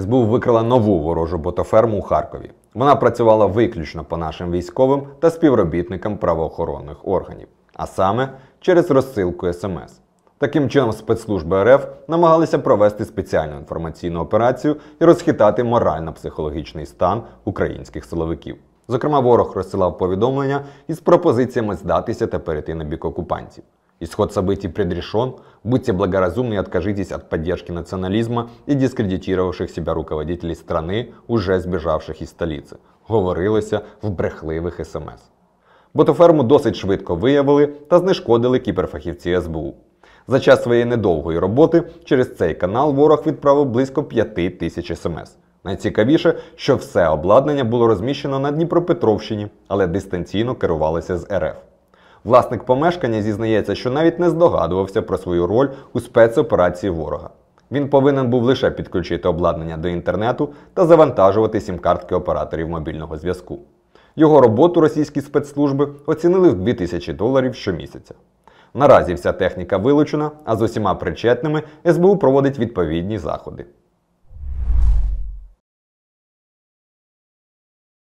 СБУ викрила нову ворожу ботоферму у Харкові. Вона працювала виключно по нашим військовим та співробітникам правоохоронних органів, а саме через розсилку СМС. Таким чином, спецслужби РФ намагалися провести спеціальну інформаційну операцію і розхитати морально-психологічний стан українських силовиків. Зокрема, ворог розсилав повідомлення із пропозиціями здатися та перейти на бік окупантів. Исход событий предрешен, будьте благоразумны и откажитесь от поддержки национализма и дискредитировавших себя руководителей страны, уже збіжавших із столиці, говорилося в брехливих смс. Ботоферму досить швидко виявили та знешкодили кіберфахівці СБУ. За час своєї недовгої роботи через цей канал ворог відправив близько 5 тисяч смс. Найцікавіше, що все обладнання було розміщено на Дніпропетровщині, але дистанційно керувалося з РФ. Власник помешкання зізнається, що навіть не здогадувався про свою роль у спецоперації ворога. Він повинен був лише підключити обладнання до інтернету та завантажувати сім-картки операторів мобільного зв'язку. Його роботу російські спецслужби оцінили в 2000 доларів щомісяця. Наразі вся техніка вилучена, а з усіма причетними СБУ проводить відповідні заходи.